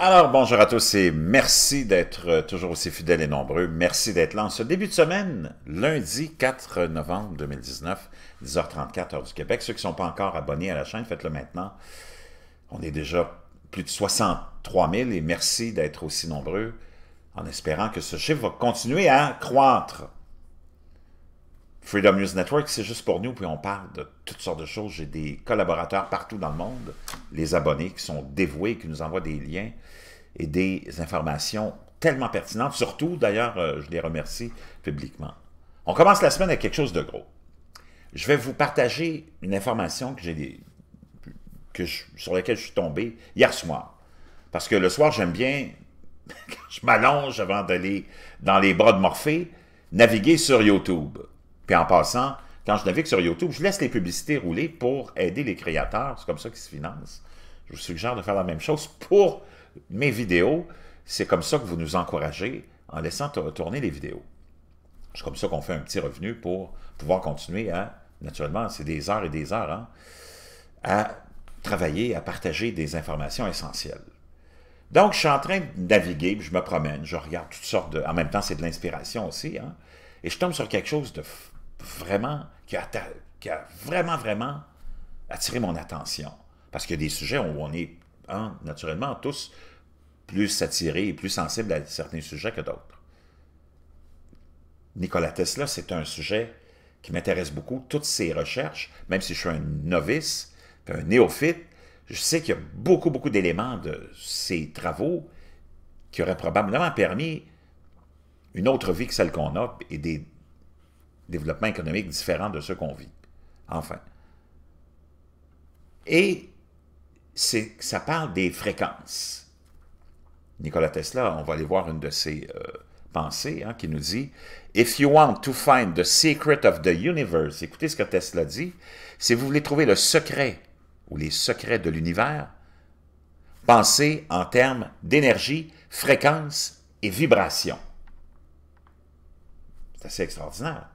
Alors, bonjour à tous et merci d'être euh, toujours aussi fidèles et nombreux. Merci d'être là en ce début de semaine, lundi 4 novembre 2019, 10h34 heure du Québec. Ceux qui ne sont pas encore abonnés à la chaîne, faites-le maintenant. On est déjà plus de 63 000 et merci d'être aussi nombreux en espérant que ce chiffre va continuer à croître Freedom News Network, c'est juste pour nous, puis on parle de toutes sortes de choses. J'ai des collaborateurs partout dans le monde, les abonnés qui sont dévoués, qui nous envoient des liens et des informations tellement pertinentes. Surtout, d'ailleurs, euh, je les remercie publiquement. On commence la semaine avec quelque chose de gros. Je vais vous partager une information que que sur laquelle je suis tombé hier soir. Parce que le soir, j'aime bien, je m'allonge avant d'aller dans les bras de Morphée, naviguer sur YouTube. Puis en passant, quand je navigue sur YouTube, je laisse les publicités rouler pour aider les créateurs. C'est comme ça qu'ils se financent. Je vous suggère de faire la même chose pour mes vidéos. C'est comme ça que vous nous encouragez en laissant tourner les vidéos. C'est comme ça qu'on fait un petit revenu pour pouvoir continuer à, naturellement, c'est des heures et des heures, hein, à travailler, à partager des informations essentielles. Donc, je suis en train de naviguer, je me promène, je regarde toutes sortes de... En même temps, c'est de l'inspiration aussi, hein, et je tombe sur quelque chose de vraiment, qui a, vraiment, vraiment attiré mon attention. Parce qu'il y a des sujets où on est, hein, naturellement, tous plus attirés et plus sensibles à certains sujets que d'autres. Nikola Tesla, c'est un sujet qui m'intéresse beaucoup. Toutes ses recherches, même si je suis un novice, un néophyte, je sais qu'il y a beaucoup, beaucoup d'éléments de ses travaux qui auraient probablement permis une autre vie que celle qu'on a et des développement économique différent de ce qu'on vit. Enfin. Et ça parle des fréquences. Nikola Tesla, on va aller voir une de ses euh, pensées hein, qui nous dit « If you want to find the secret of the universe », écoutez ce que Tesla dit, « Si vous voulez trouver le secret ou les secrets de l'univers, pensez en termes d'énergie, fréquence et vibration. » C'est assez extraordinaire.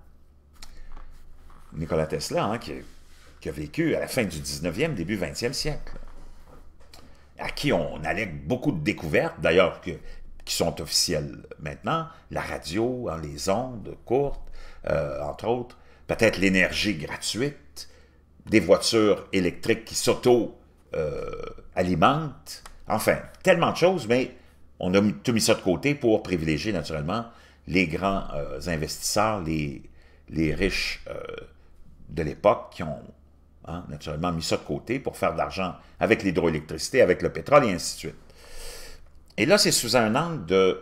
Nikola Tesla, hein, qui, a vécu à la fin du 19e, début 20e siècle, à qui on allègue beaucoup de découvertes, d'ailleurs, qui sont officielles maintenant, la radio, hein, les ondes courtes, euh, entre autres, peut-être l'énergie gratuite, des voitures électriques qui s'auto-alimentent, enfin, tellement de choses, mais on a tout mis ça de côté pour privilégier naturellement les grands euh, investisseurs, les, riches euh, de l'époque qui ont hein, naturellement mis ça de côté pour faire de l'argent avec l'hydroélectricité, avec le pétrole et ainsi de suite. Et là, c'est sous un angle de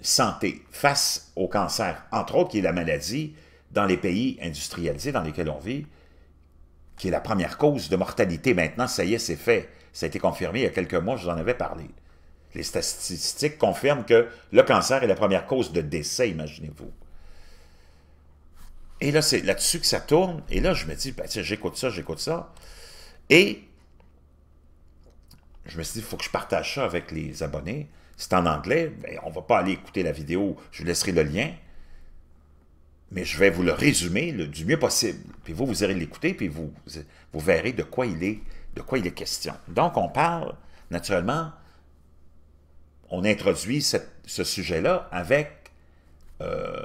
santé face au cancer, entre autres, qui est la maladie dans les pays industrialisés dans lesquels on vit, qui est la première cause de mortalité. Maintenant, ça y est, c'est fait. Ça a été confirmé il y a quelques mois, je vous en avais parlé. Les statistiques confirment que le cancer est la première cause de décès, imaginez-vous. Et là, c'est là-dessus que ça tourne. Et là, je me dis, tiens, j'écoute ça, j'écoute ça. Et je me suis dit, il faut que je partage ça avec les abonnés. C'est en anglais. mais ben, on ne va pas aller écouter la vidéo. Je vous laisserai le lien. Mais je vais vous le résumer du mieux possible. Puis vous, vous irez l'écouter, puis vous, vous verrez de quoi il est, de quoi il est question. Donc, on parle, naturellement, on introduit ce sujet-là avec euh,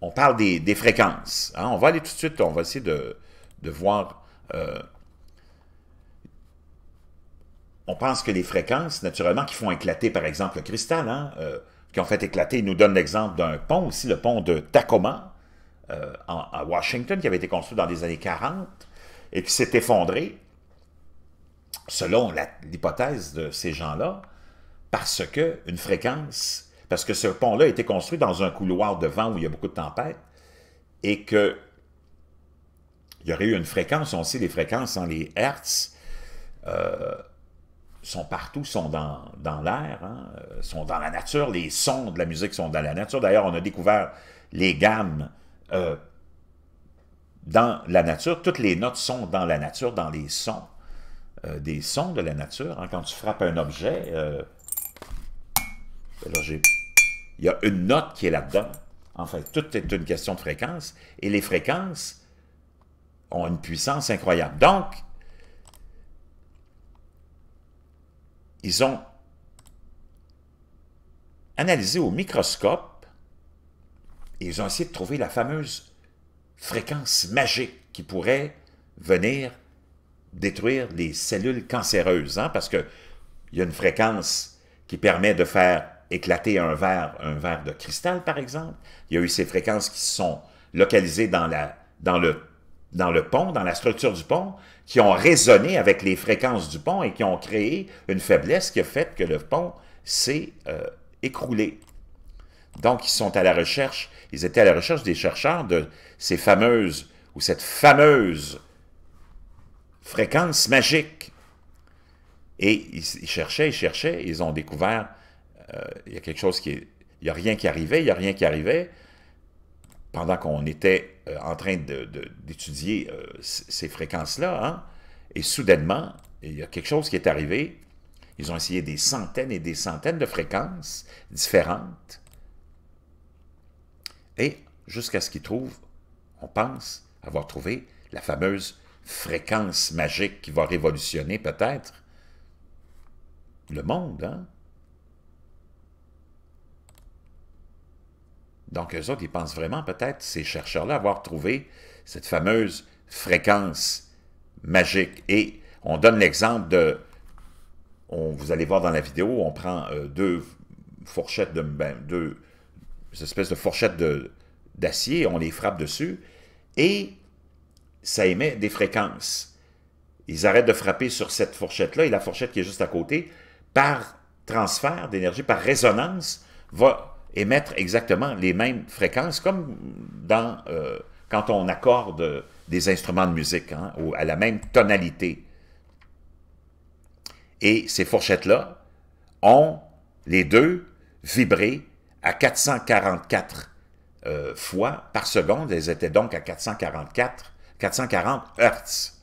on parle des, fréquences. Hein. On va aller tout de suite, on va essayer de, voir... Euh, on pense que les fréquences, naturellement, qui font éclater, par exemple, le cristal, hein, euh, qui ont fait éclater, il nous donne l'exemple d'un pont aussi, le pont de Tacoma, euh, à Washington, qui avait été construit dans les années 40, et qui s'est effondré, selon l'hypothèse de ces gens-là, parce qu'une fréquence parce que ce pont-là a été construit dans un couloir de vent où il y a beaucoup de tempêtes, et que il y aurait eu une fréquence, on sait les fréquences en hein, les hertz, euh, sont partout, sont dans, l'air, hein, euh, sont dans la nature, les sons de la musique sont dans la nature. D'ailleurs, on a découvert les gammes euh, dans la nature, toutes les notes sont dans la nature, dans les sons, des sons de la nature. Hein. Quand tu frappes un objet, alors, Il y a une note qui est là-dedans. Enfin, tout est une question de fréquence. Et les fréquences ont une puissance incroyable. Donc, ils ont analysé au microscope et ils ont essayé de trouver la fameuse fréquence magique qui pourrait venir détruire les cellules cancéreuses, hein, parce qu'il y a une fréquence qui permet de faire éclaté un verre, un verre de cristal, par exemple. Il y a eu ces fréquences qui sont localisées dans, la, dans, le, dans le pont, dans la structure du pont, qui ont résonné avec les fréquences du pont et qui ont créé une faiblesse qui a fait que le pont s'est euh, écroulé. Donc, ils sont à la recherche, ils étaient à la recherche des chercheurs de ces fameuses, ou cette fameuse fréquence magique. Et ils cherchaient, ils cherchaient, ils ont découvert euh, il y a quelque chose qui Il n'y a rien qui arrivait, il n'y a rien qui arrivait. Pendant qu'on était euh, en train d'étudier euh, ces fréquences-là, hein, et soudainement, il y a quelque chose qui est arrivé. Ils ont essayé des centaines et des centaines de fréquences différentes. Et jusqu'à ce qu'ils trouvent, on pense avoir trouvé la fameuse fréquence magique qui va révolutionner peut-être le monde. Hein? Donc, eux autres, ils pensent vraiment peut-être, ces chercheurs-là, avoir trouvé cette fameuse fréquence magique. Et on donne l'exemple de, on, vous allez voir dans la vidéo, on prend euh, deux fourchettes de, ben, deux espèces de fourchettes d'acier, on les frappe dessus, et ça émet des fréquences. Ils arrêtent de frapper sur cette fourchette-là, et la fourchette qui est juste à côté, par transfert d'énergie, par résonance, va émettre exactement les mêmes fréquences, comme dans, euh, quand on accorde des instruments de musique, hein, à la même tonalité. Et ces fourchettes-là ont, les deux, vibré à 444 euh, fois par seconde. Elles étaient donc à 444, 440 Hertz.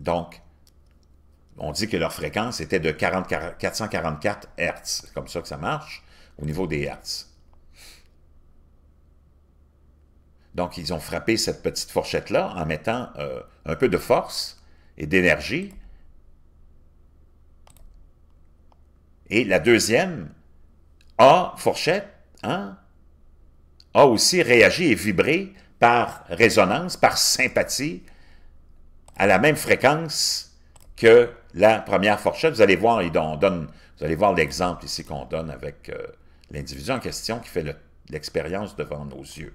Donc, on dit que leur fréquence était de 444 Hertz. C'est comme ça que ça marche au niveau des Hertz. Donc, ils ont frappé cette petite fourchette-là en mettant euh, un peu de force et d'énergie. Et la deuxième, A, fourchette, hein, a aussi réagi et vibré par résonance, par sympathie, à la même fréquence que la première fourchette. Vous allez voir, on donne, vous allez voir l'exemple ici qu'on donne avec euh, l'individu en question qui fait l'expérience devant nos yeux.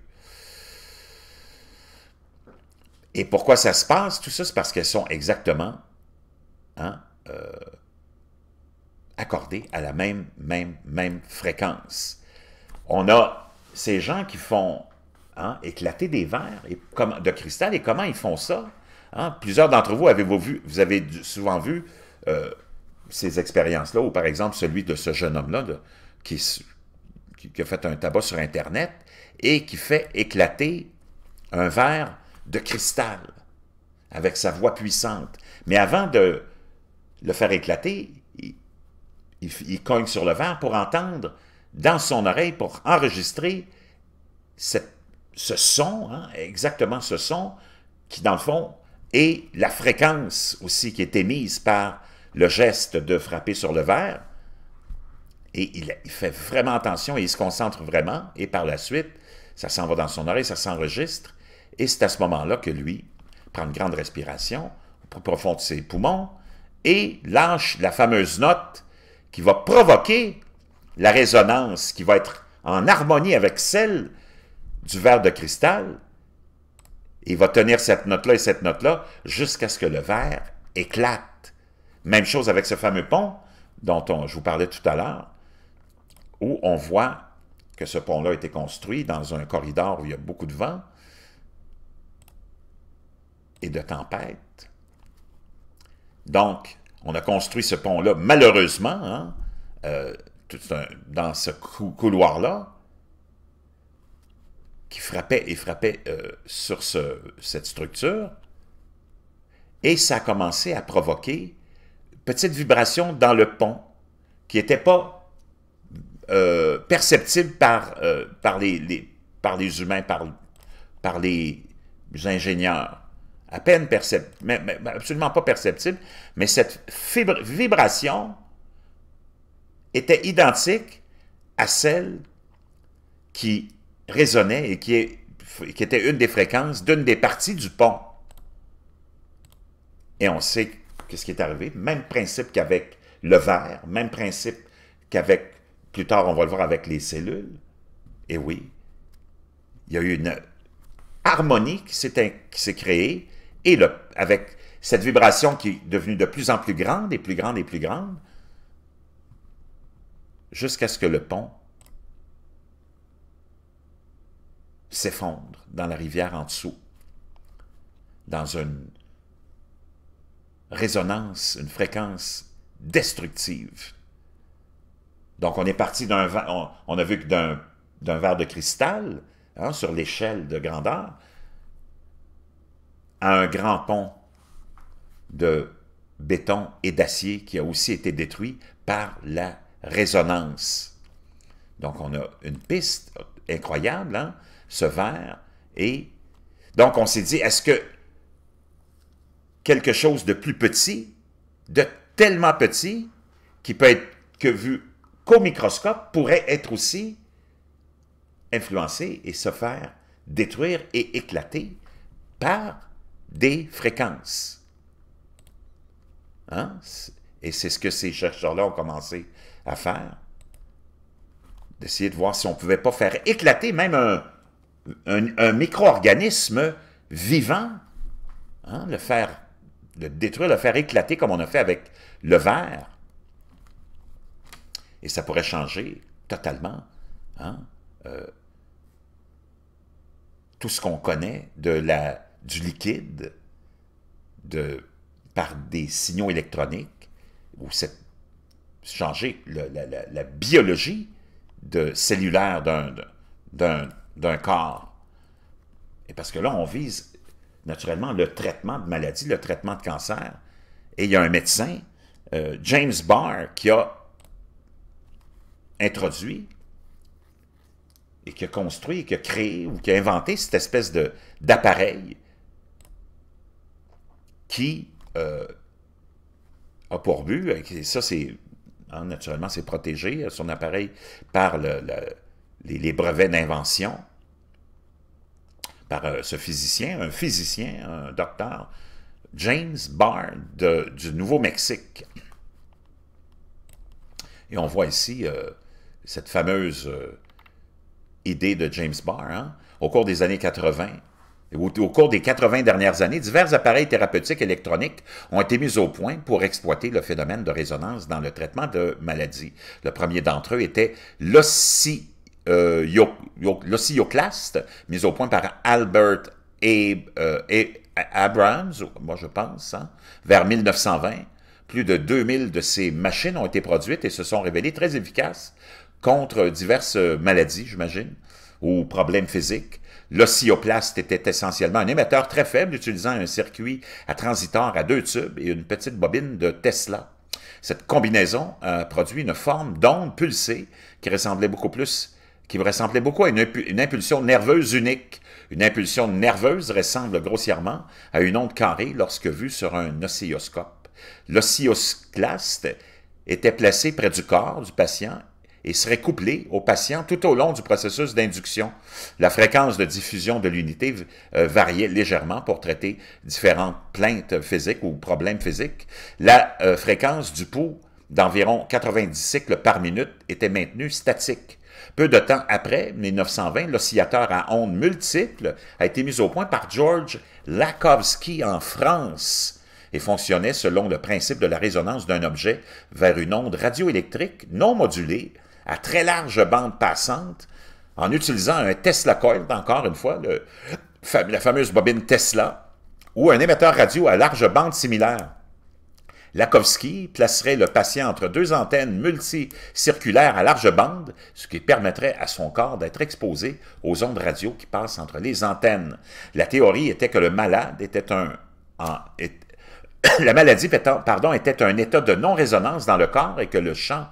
Et pourquoi ça se passe? Tout ça, c'est parce qu'elles sont exactement hein, euh, accordées à la même, même, même fréquence. On a ces gens qui font hein, éclater des verres comme, de cristal, et comment ils font ça? Hein? Plusieurs d'entre vous, avez vu, vous avez souvent vu euh, ces expériences-là, ou par exemple celui de ce jeune homme-là qui, a fait un tabac sur Internet et qui fait éclater un verre de cristal avec sa voix puissante. Mais avant de le faire éclater, il, cogne sur le verre pour entendre dans son oreille, pour enregistrer ce son, hein, exactement ce son, qui dans le fond et la fréquence aussi qui est émise par le geste de frapper sur le verre. Et il, fait vraiment attention et il se concentre vraiment. Et par la suite, ça s'en va dans son oreille, ça s'enregistre. Et c'est à ce moment-là que lui prend une grande respiration, profonde ses poumons, et lâche la fameuse note qui va provoquer la résonance, qui va être en harmonie avec celle du verre de cristal il va tenir cette note-là et cette note-là jusqu'à ce que le verre éclate. Même chose avec ce fameux pont dont on, je vous parlais tout à l'heure, où on voit que ce pont-là a été construit dans un corridor où il y a beaucoup de vent et de tempête. Donc, on a construit ce pont-là, malheureusement, hein, euh, dans ce couloir-là, qui frappait et frappait euh, sur cette structure. Et ça a commencé à provoquer petite vibration dans le pont qui n'était pas euh, perceptible par, euh, par, les, par les humains, par, les ingénieurs. À peine perceptible, mais, absolument pas perceptible, mais cette vibration était identique à celle qui résonnait et qui, est, qui était une des fréquences d'une des parties du pont. Et on sait qu'est-ce qui est arrivé. Même principe qu'avec le verre, même principe qu'avec, plus tard on va le voir avec les cellules. Et oui, il y a eu une harmonie qui s'est créée et le, avec cette vibration qui est devenue de plus en plus grande et plus grande et plus grande, jusqu'à ce que le pont s'effondre dans la rivière en dessous, dans une résonance, une fréquence destructive. Donc on est parti d'un... On, a vu que d'un verre de cristal, hein, sur l'échelle de grandeur, à un grand pont de béton et d'acier qui a aussi été détruit par la résonance. Donc on a une piste incroyable, hein? ce verre. Et donc, on s'est dit, est-ce que quelque chose de plus petit, de tellement petit, qui peut être que vu qu'au microscope, pourrait être aussi influencé et se faire détruire et éclater par des fréquences. Hein? Et c'est ce que ces chercheurs-là ont commencé à faire, d'essayer de voir si on ne pouvait pas faire éclater même un, un, micro-organisme vivant, hein, le faire, détruire, le faire éclater comme on a fait avec le verre. Et ça pourrait changer totalement hein, euh, tout ce qu'on connaît de la, du liquide de, par des signaux électroniques, ou changer la, biologie de cellulaire d'un d'un corps. Et parce que là, on vise naturellement le traitement de maladie, le traitement de cancer. Et il y a un médecin, euh, James Barr, qui a introduit et qui a construit, qui a créé ou qui a inventé cette espèce d'appareil qui euh, a pour but, et ça c'est, hein, naturellement c'est protégé, son appareil par le les, brevets d'invention par euh, ce physicien, un physicien, un docteur, James Barr de, du Nouveau-Mexique. Et on voit ici euh, cette fameuse euh, idée de James Barr. Hein. Au cours des années 80, au, au cours des 80 dernières années, divers appareils thérapeutiques électroniques ont été mis au point pour exploiter le phénomène de résonance dans le traitement de maladies. Le premier d'entre eux était l'osci euh, mis au point par Albert euh, Abrams, moi je pense, hein, vers 1920. Plus de 2000 de ces machines ont été produites et se sont révélées très efficaces contre diverses maladies, j'imagine, ou problèmes physiques. L'oscilloplaste était essentiellement un émetteur très faible utilisant un circuit à transitor à deux tubes et une petite bobine de Tesla. Cette combinaison a produit une forme d'onde pulsée qui ressemblait beaucoup plus qui me ressemblait beaucoup à une, impulsion nerveuse unique. Une impulsion nerveuse ressemble grossièrement à une onde carrée lorsque vue sur un oscilloscope. L'oscilloscope était placé près du corps du patient et serait couplé au patient tout au long du processus d'induction. La fréquence de diffusion de l'unité euh, variait légèrement pour traiter différentes plaintes physiques ou problèmes physiques. La euh, fréquence du pouls d'environ 90 cycles par minute était maintenue statique. Peu de temps après, 1920, l'oscillateur à ondes multiples a été mis au point par George Lakowski en France et fonctionnait selon le principe de la résonance d'un objet vers une onde radioélectrique non modulée à très large bande passante en utilisant un Tesla coil, encore une fois, la fameuse bobine Tesla, ou un émetteur radio à large bande similaire. Lakowski placerait le patient entre deux antennes multicirculaires à large bande, ce qui permettrait à son corps d'être exposé aux ondes radio qui passent entre les antennes. La théorie était que le malade était un... la maladie pardon, était un état de non-résonance dans le corps et que le champ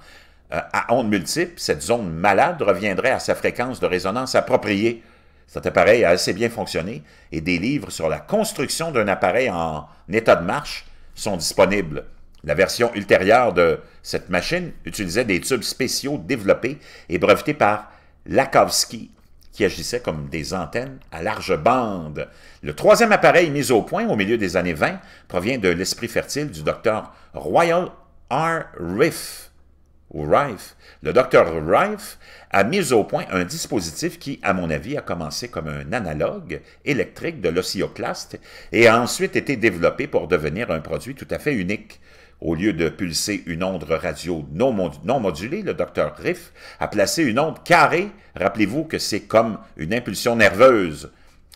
euh, à ondes multiples, cette zone malade reviendrait à sa fréquence de résonance appropriée. Cet appareil a assez bien fonctionné et des livres sur la construction d'un appareil en état de marche sont disponibles. La version ultérieure de cette machine utilisait des tubes spéciaux développés et brevetés par Lakowski, qui agissait comme des antennes à large bande. Le troisième appareil mis au point au milieu des années 20 provient de l'esprit fertile du docteur Royal R. Riff, ou Rife. Le docteur Rife a mis au point un dispositif qui, à mon avis, a commencé comme un analogue électrique de l'oscilloclaste et a ensuite été développé pour devenir un produit tout à fait unique. Au lieu de pulser une onde radio non, modulée, le docteur Riff a placé une onde carrée. Rappelez-vous que c'est comme une impulsion nerveuse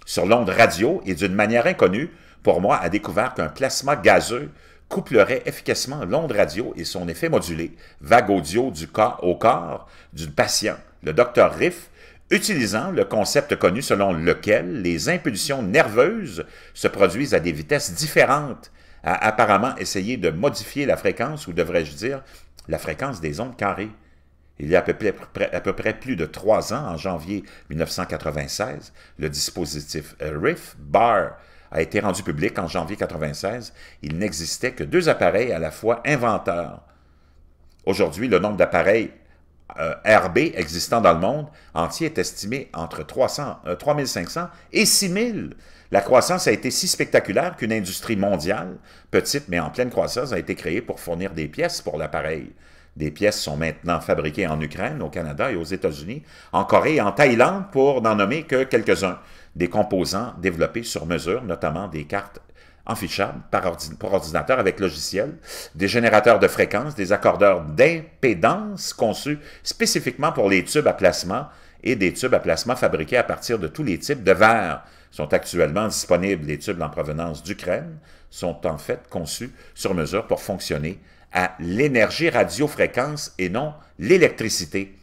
sur l'onde radio et d'une manière inconnue, pour moi, a découvert qu'un plasma gazeux couplerait efficacement l'onde radio et son effet modulé, vague audio du corps au corps du patient, le docteur Riff, utilisant le concept connu selon lequel les impulsions nerveuses se produisent à des vitesses différentes, a apparemment essayé de modifier la fréquence, ou devrais-je dire, la fréquence des ondes carrées. Il y a à peu, près, plus de trois ans, en janvier 1996, le dispositif Riff BAR, a été rendu public en janvier 1996, il n'existait que deux appareils à la fois inventeurs. Aujourd'hui, le nombre d'appareils euh, RB existant dans le monde entier est estimé entre 300, 3500 euh, et 6000. La croissance a été si spectaculaire qu'une industrie mondiale, petite mais en pleine croissance, a été créée pour fournir des pièces pour l'appareil. Des pièces sont maintenant fabriquées en Ukraine, au Canada et aux États-Unis, en Corée et en Thaïlande, pour n'en nommer que quelques-uns. Des composants développés sur mesure, notamment des cartes enfichables par pour ordinateur avec logiciel, des générateurs de fréquences, des accordeurs d'impédance conçus spécifiquement pour les tubes à placement et des tubes à placement fabriqués à partir de tous les types de verres sont actuellement disponibles. Les tubes en provenance d'Ukraine sont en fait conçus sur mesure pour fonctionner à l'énergie radiofréquence et non l'électricité.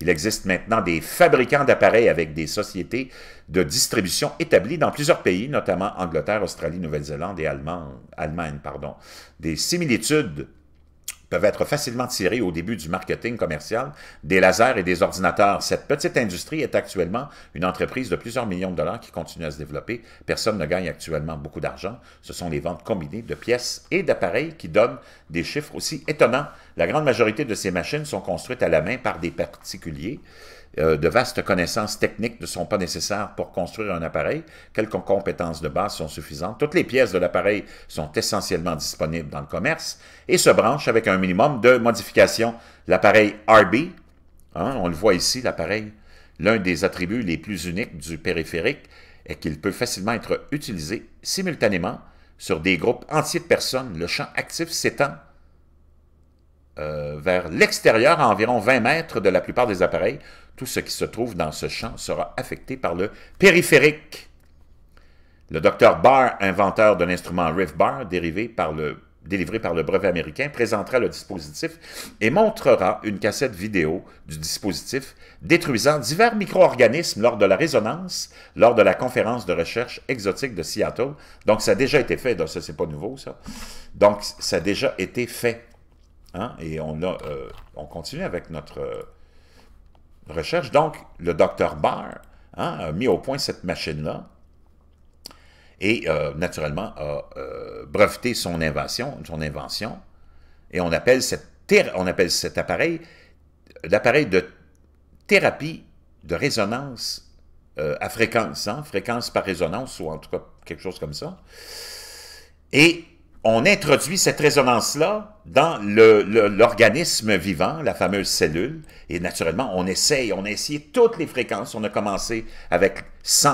Il existe maintenant des fabricants d'appareils avec des sociétés de distribution établies dans plusieurs pays, notamment Angleterre, Australie, Nouvelle-Zélande et Allemagne. Des similitudes peuvent être facilement tirés au début du marketing commercial des lasers et des ordinateurs. Cette petite industrie est actuellement une entreprise de plusieurs millions de dollars qui continue à se développer. Personne ne gagne actuellement beaucoup d'argent. Ce sont les ventes combinées de pièces et d'appareils qui donnent des chiffres aussi étonnants. La grande majorité de ces machines sont construites à la main par des particuliers. Euh, de vastes connaissances techniques ne sont pas nécessaires pour construire un appareil. Quelques compétences de base sont suffisantes. Toutes les pièces de l'appareil sont essentiellement disponibles dans le commerce et se branchent avec un minimum de modifications. L'appareil RB, hein, on le voit ici, l'appareil, l'un des attributs les plus uniques du périphérique est qu'il peut facilement être utilisé simultanément sur des groupes entiers de personnes, le champ actif s'étend euh, vers l'extérieur à environ 20 mètres de la plupart des appareils. Tout ce qui se trouve dans ce champ sera affecté par le périphérique. Le docteur Barr, inventeur de l'instrument Riff Barr, dérivé par le, délivré par le brevet américain, présentera le dispositif et montrera une cassette vidéo du dispositif détruisant divers micro-organismes lors de la résonance, lors de la conférence de recherche exotique de Seattle. Donc, ça a déjà été fait. ça, c'est pas nouveau, ça. Donc, ça a déjà été fait. Hein? Et on, a, euh, on continue avec notre euh, recherche. Donc, le docteur Barr hein, a mis au point cette machine-là et, euh, naturellement, a breveté son invention, son invention. Et on appelle, cette on appelle cet appareil l'appareil de thérapie de résonance à fréquence, hein, fréquence par résonance, ou en tout cas quelque chose comme ça. Et on introduit cette résonance-là dans l'organisme vivant, la fameuse cellule, et naturellement, on essaye, on a essayé toutes les fréquences. On a commencé avec 100,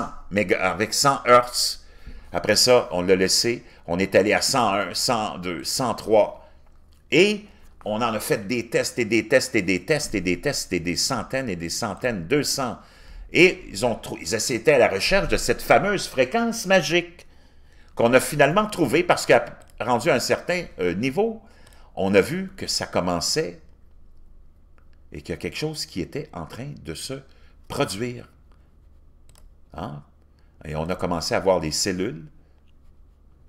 avec 100 Hertz. Après ça, on l'a laissé, on est allé à 101, 102, 103. Et on en a fait des tests et des tests et des tests et des tests et des centaines et des centaines, 200. Et ils, ont, ils étaient à la recherche de cette fameuse fréquence magique qu'on a finalement trouvée parce qu'à rendu à un certain euh, niveau, on a vu que ça commençait et qu'il y a quelque chose qui était en train de se produire. Hein? Et on a commencé à voir les cellules.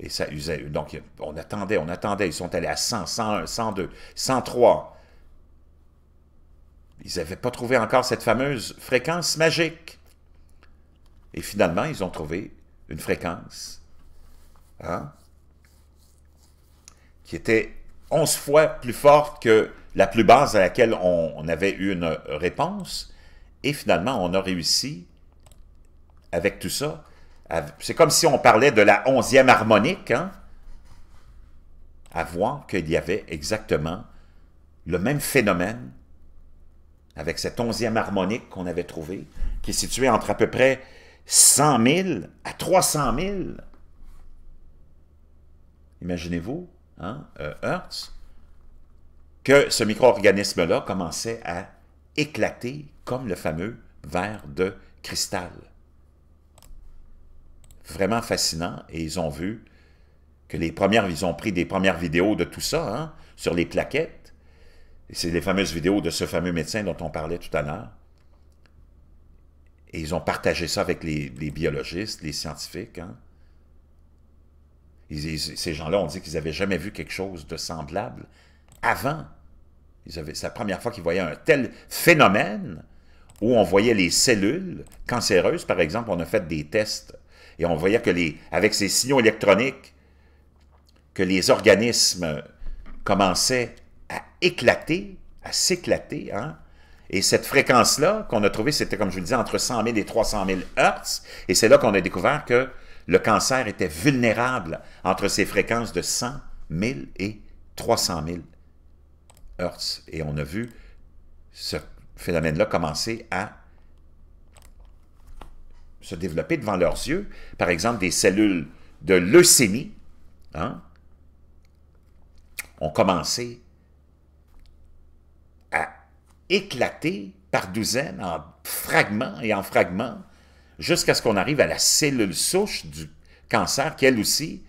Et ça usait. Donc, on attendait, on attendait. Ils sont allés à 100, 101, 102, 103. Ils n'avaient pas trouvé encore cette fameuse fréquence magique. Et finalement, ils ont trouvé une fréquence. Hein? qui était 11 fois plus forte que la plus basse à laquelle on, avait eu une réponse. Et finalement, on a réussi, avec tout ça, c'est comme si on parlait de la onzième harmonique, hein, à voir qu'il y avait exactement le même phénomène avec cette onzième harmonique qu'on avait trouvée, qui est située entre à peu près 100 000 à 300 000. Imaginez-vous, Hein, euh, que ce micro-organisme-là commençait à éclater comme le fameux verre de cristal. Vraiment fascinant, et ils ont vu que les premières, ils ont pris des premières vidéos de tout ça, hein, sur les plaquettes, c'est les fameuses vidéos de ce fameux médecin dont on parlait tout à l'heure, et ils ont partagé ça avec les, les biologistes, les scientifiques, hein, ces gens-là, ont dit qu'ils n'avaient jamais vu quelque chose de semblable avant. C'est la première fois qu'ils voyaient un tel phénomène où on voyait les cellules cancéreuses, par exemple, on a fait des tests et on voyait que les, avec ces signaux électroniques, que les organismes commençaient à éclater, à s'éclater, hein. Et cette fréquence-là qu'on a trouvée, c'était, comme je vous le disais, entre 100 000 et 300 000 Hertz. Et c'est là qu'on a découvert que le cancer était vulnérable entre ces fréquences de 100 000 et 300 000 Hertz. Et on a vu ce phénomène-là commencer à se développer devant leurs yeux. Par exemple, des cellules de leucémie hein, ont commencé à éclater par douzaines en fragments et en fragments jusqu'à ce qu'on arrive à la cellule souche du cancer, qu'elle aussi,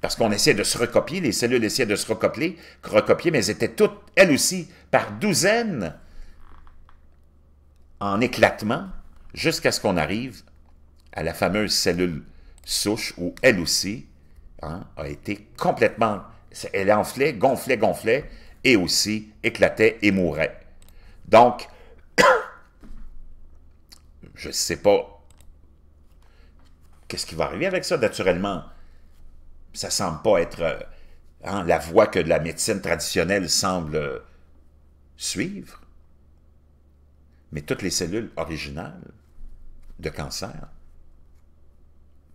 parce qu'on essayait de se recopier, les cellules essayaient de se recopier, recopier, mais elles étaient toutes, elles aussi, par douzaines, en éclatement, jusqu'à ce qu'on arrive à la fameuse cellule souche, où elle aussi hein, a été complètement... Elle enflait, gonflait, gonflait, et aussi éclatait et mourait. Donc, je ne sais pas qu'est-ce qui va arriver avec ça naturellement? Ça ne semble pas être euh, hein, la voie que la médecine traditionnelle semble euh, suivre. Mais toutes les cellules originales de cancer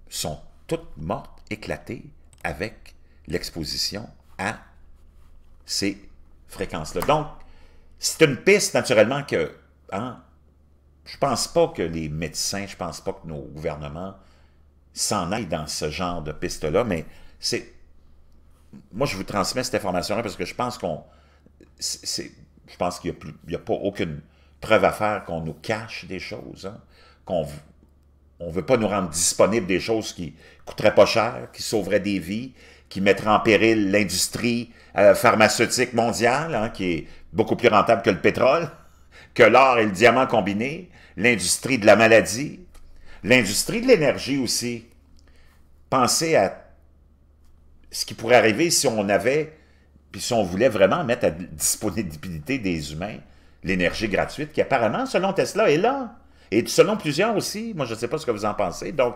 sont toutes mortes, éclatées avec l'exposition à ces fréquences-là. Donc, c'est une piste, naturellement, que hein, je pense pas que les médecins, je ne pense pas que nos gouvernements s'en aille dans ce genre de piste-là, mais c'est... Moi, je vous transmets cette information-là parce que je pense qu'on... Je pense qu'il n'y a, a, pas aucune preuve à faire qu'on nous cache des choses, hein, qu'on on ne veut pas nous rendre disponibles des choses qui coûteraient pas cher, qui sauveraient des vies, qui mettraient en péril l'industrie euh, pharmaceutique mondiale, hein, qui est beaucoup plus rentable que le pétrole, que l'or et le diamant combinés, l'industrie de la maladie, L'industrie de l'énergie aussi. Pensez à ce qui pourrait arriver si on avait, puis si on voulait vraiment mettre à disponibilité des humains l'énergie gratuite qui apparemment, selon Tesla, est là. Et selon plusieurs aussi. Moi, je ne sais pas ce que vous en pensez. Donc,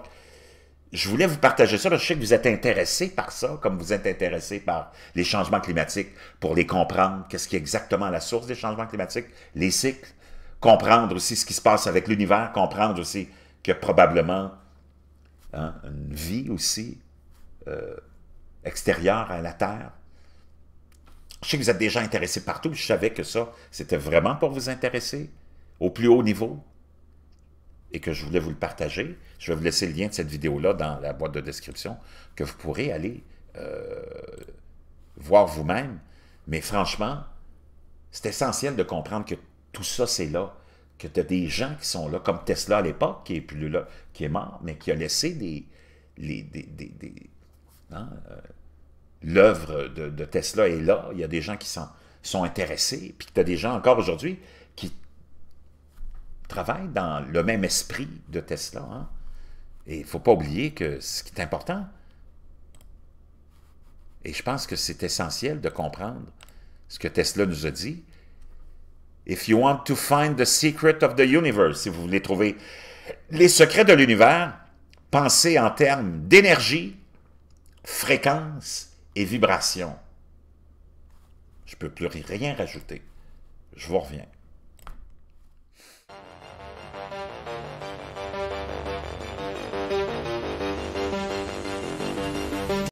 je voulais vous partager ça. Parce je sais que vous êtes intéressés par ça, comme vous êtes intéressés par les changements climatiques, pour les comprendre. Qu'est-ce qui est exactement la source des changements climatiques? Les cycles. Comprendre aussi ce qui se passe avec l'univers. Comprendre aussi qui a probablement hein, une vie aussi euh, extérieure à la Terre. Je sais que vous êtes déjà intéressés partout, je savais que ça, c'était vraiment pour vous intéresser au plus haut niveau et que je voulais vous le partager. Je vais vous laisser le lien de cette vidéo-là dans la boîte de description que vous pourrez aller euh, voir vous-même. Mais franchement, c'est essentiel de comprendre que tout ça, c'est là que tu as des gens qui sont là, comme Tesla à l'époque, qui est plus là, qui est mort, mais qui a laissé des, des, des, hein, euh, l'œuvre de, Tesla est là, il y a des gens qui sont, sont intéressés, puis tu as des gens encore aujourd'hui qui travaillent dans le même esprit de Tesla. Hein. Et il ne faut pas oublier que ce qui est important, et je pense que c'est essentiel de comprendre ce que Tesla nous a dit, If you want to find the secret of the universe, si vous voulez trouver les secrets de l'univers, pensez en termes d'énergie, fréquence et vibration. Je ne peux plus rien rajouter. Je vous reviens.